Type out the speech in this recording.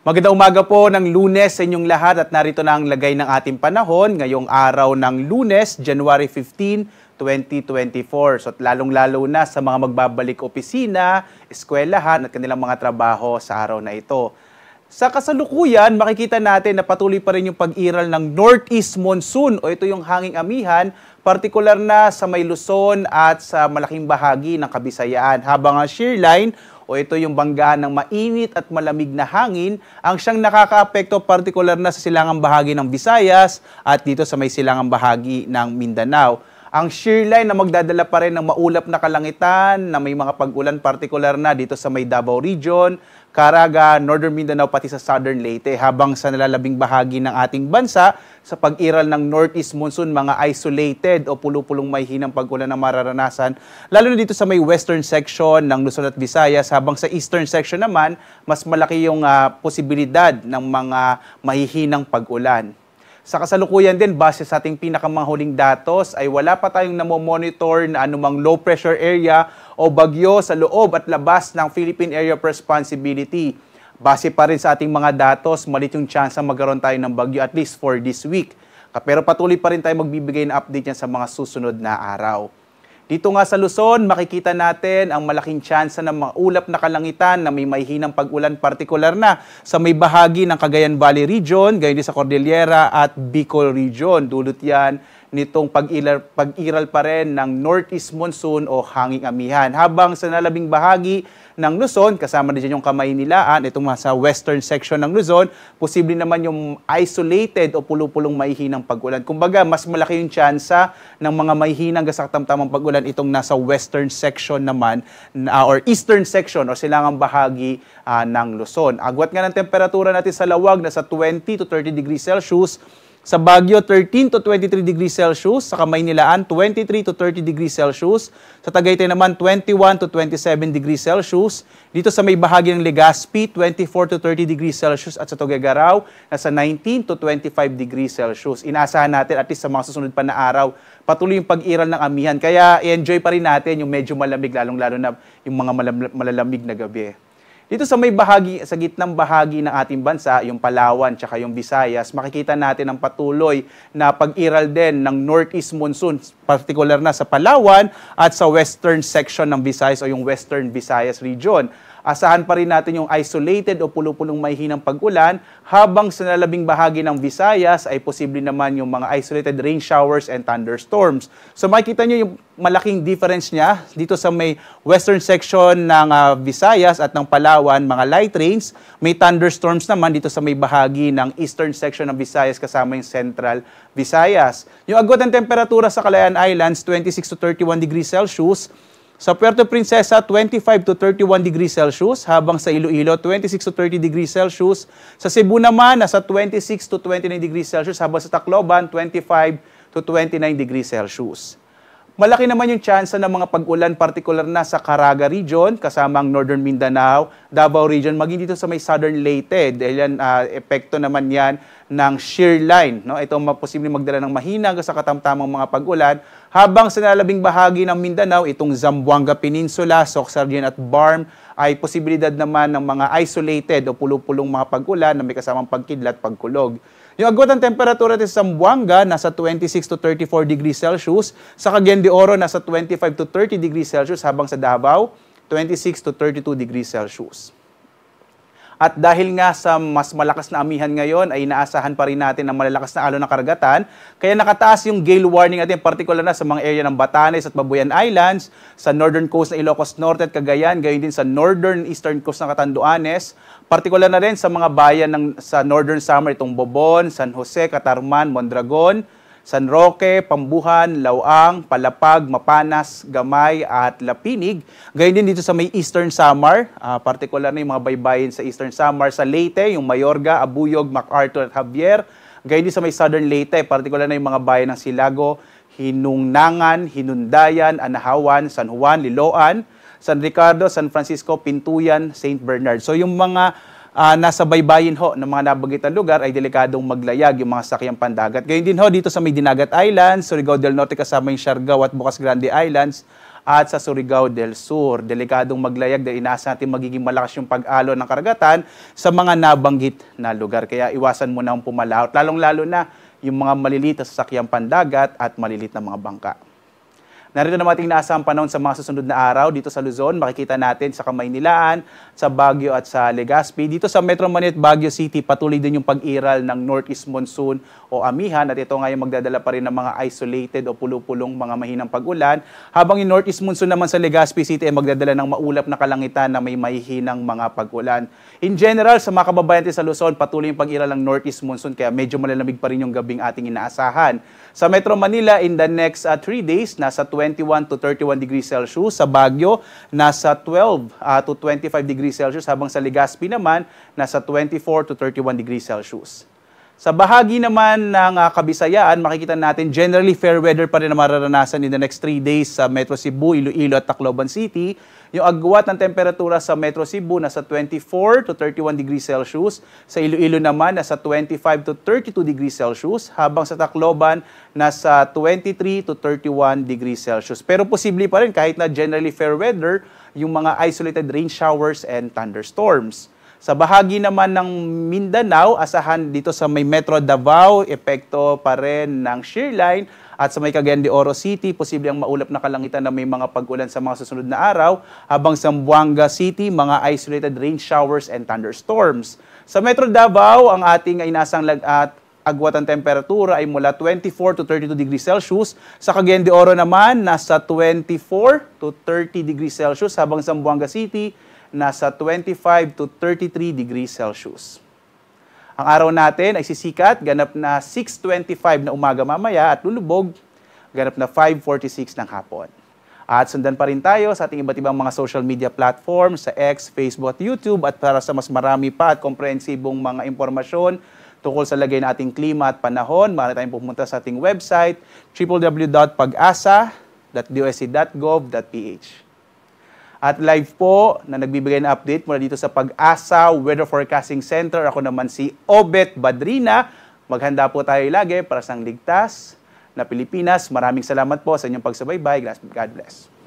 Magandang umaga po ng lunes sa inyong lahat at narito na ang lagay ng ating panahon ngayong araw ng lunes, January 15, 2024. So at lalong-lalo na sa mga magbabalik opisina, eskwelahan at kanilang mga trabaho sa araw na ito. Sa kasalukuyan, makikita natin na patuloy pa rin yung pag-iral ng Northeast Monsoon o ito yung hanging amihan, partikular na sa may Luzon at sa malaking bahagi ng Kabisayaan. Habang ang shear line o ito yung banggaan ng mainit at malamig na hangin ang siyang nakakaapekto partikular na sa silangang bahagi ng Visayas at dito sa may silangang bahagi ng Mindanao ang shear line na magdadala pa rin ng maulap na kalangitan na may mga pag-ulan particular na dito sa may Davao Region, Caraga, Northern Mindanao pati sa Southern Leyte habang sa nalalabing bahagi ng ating bansa sa pag-iral ng northeast monsoon mga isolated o pulupulong may hinang pag-ulan na mararanasan lalo na dito sa may western section ng Luzon at Visayas habang sa eastern section naman mas malaki yung uh, posibilidad ng mga mahihinang pag-ulan. Sa kasalukuyan din, base sa ating pinakamahuling datos, ay wala pa tayong namomonitor na anumang low pressure area o bagyo sa loob at labas ng Philippine Area of Responsibility. Base pa rin sa ating mga datos, malit yung chance na magkaroon tayo ng bagyo at least for this week. Pero patuloy pa rin tayo magbibigay ng update yan sa mga susunod na araw. Dito nga sa Luzon, makikita natin ang malaking tsansa na mga ulap na kalangitan na may mahihinang pag-ulan partikular na sa may bahagi ng Cagayan Valley Region, gayon din sa Cordillera at Bicol Region. Dulot yan nitong pag-iral, pag-iral pa rin ng northeast monsoon o hanging amihan. Habang sa nalabing bahagi ng Luzon, kasama na dyan yung Kamaynilaan, itong sa western section ng Luzon, posible naman yung isolated o pulupulong mahihinang pag-ulan. Kumbaga, mas malaki yung tsansa ng mga mahihinang gasaktamtamang pag-ulan itong nasa western section naman uh, or eastern section o silangang bahagi uh, ng Luzon. Agwat nga ng temperatura natin sa lawag nasa 20 to 30 degrees Celsius, sa Baguio, 13 to 23 degrees Celsius. Sa Kamaynilaan, 23 to 30 degrees Celsius. Sa Tagaytay naman, 21 to 27 degrees Celsius. Dito sa may bahagi ng Legazpi, 24 to 30 degrees Celsius. At sa Togegaraw, nasa 19 to 25 degrees Celsius. Inaasahan natin, at least sa mga susunod pa na araw, patuloy yung pag-iral ng amihan. Kaya i-enjoy pa rin natin yung medyo malamig, lalong-lalo na yung mga malalamig na gabi. Dito sa may bahagi, sa gitnang bahagi ng ating bansa, yung Palawan tsaka yung Visayas, makikita natin ang patuloy na pag-iral din ng northeast monsoon, particular na sa Palawan at sa western section ng Visayas o yung western Visayas region. Asahan pa rin natin yung isolated o pulupulong mahihinang pag-ulan habang sa nalabing bahagi ng Visayas ay posible naman yung mga isolated rain showers and thunderstorms. So makikita nyo yung malaking difference niya dito sa may western section ng uh, Visayas at ng Palawan, mga light rains. May thunderstorms naman dito sa may bahagi ng eastern section ng Visayas kasama yung central Visayas. Yung agot ng temperatura sa Calayan Islands, 26 to 31 degrees Celsius. Sa Puerto Princesa, 25 to 31 degrees Celsius, habang sa Iloilo, 26 to 30 degrees Celsius. Sa Cebu naman, nasa 26 to 29 degrees Celsius, habang sa Tacloban, 25 to 29 degrees Celsius. Malaki naman yung chance na mga pag-ulan particular na sa Caraga region kasama ang Northern Mindanao, Davao region, maging dito sa may Southern Leyte. Dahil yan, uh, epekto naman yan ng shear line. No? Ito posibleng magdala ng mahina sa katamtamang mga pag-ulan. Habang sa nalabing bahagi ng Mindanao, itong Zamboanga Peninsula, Soxargen at Barm ay posibilidad naman ng mga isolated o pulupulong mga pag-ulan na may kasamang pagkidlat, pagkulog. Yung agwat ng temperatura sa Sambuanga, nasa 26 to 34 degrees Celsius. Sa Cagayan de Oro, nasa 25 to 30 degrees Celsius, habang sa Davao, 26 to 32 degrees Celsius. At dahil nga sa mas malakas na amihan ngayon ay inaasahan pa rin natin ang malalakas na alon na karagatan. Kaya nakataas yung gale warning natin, particular na sa mga area ng Batanes at Babuyan Islands, sa northern coast ng Ilocos Norte at Cagayan, gayon din sa northern eastern coast ng Catanduanes, particular na rin sa mga bayan ng, sa northern summer itong Bobon, San Jose, Catarman, Mondragon, San Roque, Pambuhan, Lauang, Palapag, Mapanas, Gamay at Lapinig. Gayun din dito sa may Eastern Samar, uh, ah, particular na yung mga baybayin sa Eastern Samar, sa Leyte, yung Mayorga, Abuyog, MacArthur at Javier. Gayun din sa may Southern Leyte, particular na yung mga bayan ng Silago, Hinungnangan, Hinundayan, Anahawan, San Juan, Liloan, San Ricardo, San Francisco, Pintuyan, St. Bernard. So yung mga uh, nasa baybayin ho ng mga nabagitan lugar ay delikadong maglayag yung mga sakyang pandagat. Gayun din ho dito sa may Dinagat Islands, Surigao del Norte kasama yung Siargao at Bukas Grande Islands at sa Surigao del Sur. Delikadong maglayag dahil inaasa natin magiging malakas yung pag-alo ng karagatan sa mga nabanggit na lugar. Kaya iwasan mo na ang pumalaot, lalong-lalo na yung mga maliliit na sasakyang pandagat at malilit na mga bangka. Narito naman ating inaasang panahon sa mga susunod na araw dito sa Luzon. Makikita natin sa Kamaynilaan, sa Baguio at sa Legazpi. Dito sa Metro Manila at Baguio City, patuloy din yung pag-iral ng northeast monsoon o amihan at ito nga yung magdadala pa rin ng mga isolated o pulupulong mga mahinang pag-ulan. Habang yung northeast monsoon naman sa Legazpi City ay magdadala ng maulap na kalangitan na may mahihinang mga pag-ulan. In general, sa mga kababayan sa Luzon, patuloy yung pag-iral ng northeast monsoon kaya medyo malalamig pa rin yung gabing ating inaasahan. Sa Metro Manila, in the next uh, days, nasa 20 21 to 31 degrees Celsius. Sa Baguio, nasa 12 uh, ah, to 25 degrees Celsius. Habang sa Legazpi naman, nasa 24 to 31 degrees Celsius. Sa bahagi naman ng uh, Kabisayaan, makikita natin generally fair weather pa rin ang mararanasan in the next 3 days sa Metro Cebu, Iloilo at Tacloban City. Yung agwat ng temperatura sa Metro Cebu nasa 24 to 31 degrees Celsius. Sa Iloilo naman nasa 25 to 32 degrees Celsius. Habang sa Tacloban nasa 23 to 31 degrees Celsius. Pero posible pa rin kahit na generally fair weather yung mga isolated rain showers and thunderstorms. Sa bahagi naman ng Mindanao, asahan dito sa may Metro Davao, epekto pa rin ng shear line at sa may Cagayan de Oro City, posible ang maulap na kalangitan na may mga pag-ulan sa mga susunod na araw, habang sa Buanga City, mga isolated rain showers and thunderstorms. Sa Metro Davao, ang ating inaasang lagat agwat ang temperatura ay mula 24 to 32 degrees Celsius. Sa Cagayan de Oro naman, nasa 24 to 30 degrees Celsius, habang sa Buanga City, nasa 25 to 33 degrees Celsius. Ang araw natin ay sisikat, ganap na 6.25 na umaga mamaya at lulubog, ganap na 5.46 ng hapon. At sundan pa rin tayo sa ating iba't ibang mga social media platforms sa X, Facebook at YouTube at para sa mas marami pa at komprehensibong mga impormasyon tungkol sa lagay ng ating klima at panahon. Maaari tayong pumunta sa ating website www.pagasa.usc.gov.ph e At live po na nagbibigay ng update mula dito sa Pag-asa Weather Forecasting Center. Ako naman si Obet Badrina. Maghanda po tayo lagi para sa ligtas na Pilipinas. Maraming salamat po sa inyong pagsabay. pagsubaybay. God bless.